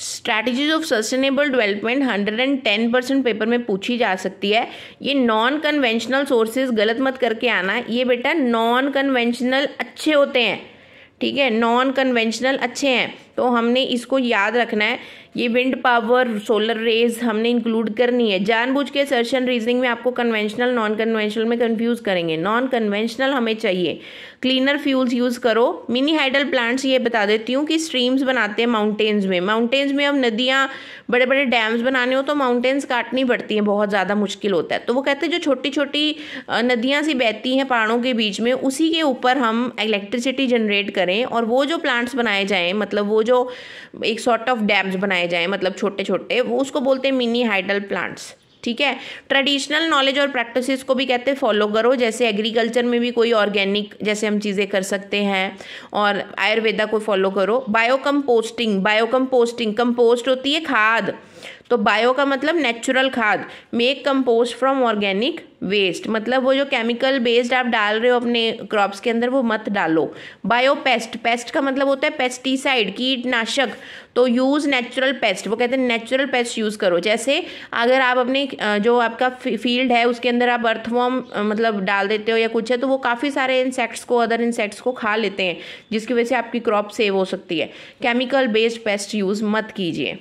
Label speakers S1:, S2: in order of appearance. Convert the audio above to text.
S1: strategies of sustainable development 110 percent paper में पूछी जा सकती है ये नॉन कन्वेंशनल सोर्सेज गलत मत करके आना ये बेटा नॉन कन्वेंशनल अच्छे होते हैं ठीक है नॉन कन्वेंशनल अच्छे हैं तो हमने इसको याद रखना है ये विंड पावर सोलर रेज हमने इंक्लूड करनी है जानबूझ के सर्शन रीजनिंग में आपको कन्वेंशनल नॉन कन्वेंशनल में कन्फ्यूज करेंगे नॉन कन्वेंशनल हमें चाहिए क्लीनर फ्यूल्स यूज़ करो मिनी हाइडल प्लांट्स ये बता देती हूँ कि स्ट्रीम्स बनाते हैं माउंटेन्स में माउंटेन्स में अब नदियाँ बड़े बड़े डैम्स बनाने हो तो माउंटेन्स काटनी पड़ती हैं बहुत ज़्यादा मुश्किल होता है तो वो कहते हैं जो छोटी छोटी नदियाँ सी बहती हैं पहाड़ों के बीच में उसी के ऊपर हम इलेक्ट्रिसिटी जनरेट करें और वो जो प्लांट्स बनाए जाएँ मतलब वो जो एक सॉर्ट ऑफ डैम्स बनाए जाएँ मतलब छोटे छोटे वो उसको बोलते हैं मिनी हाइडल प्लांट्स ठीक है ट्रेडिशनल नॉलेज और प्रैक्टिसेस को भी कहते हैं फॉलो करो जैसे एग्रीकल्चर में भी कोई ऑर्गेनिक जैसे हम चीज़ें कर सकते हैं और आयुर्वेदा को फॉलो करो बायो बायोकम्पोस्टिंग बायो कंपोस्ट होती है खाद तो बायो का मतलब नेचुरल खाद make compost from organic waste मतलब वो जो केमिकल बेस्ड आप डाल रहे हो अपने क्रॉप्स के अंदर वो मत डालो बायो पेस्ट पेस्ट का मतलब होता है पेस्टिसाइड कीटनाशक तो यूज़ नेचुरल पेस्ट वो कहते हैं नेचुरल पेस्ट यूज़ करो जैसे अगर आप अपने जो आपका फील्ड है उसके अंदर आप अर्थवॉर्म मतलब डाल देते हो या कुछ है तो वो काफ़ी सारे इंसेक्ट्स को अदर इंसेक्ट्स को खा लेते हैं जिसकी वजह से आपकी क्रॉप सेव हो सकती है केमिकल बेस्ड पेस्ट यूज़ मत कीजिए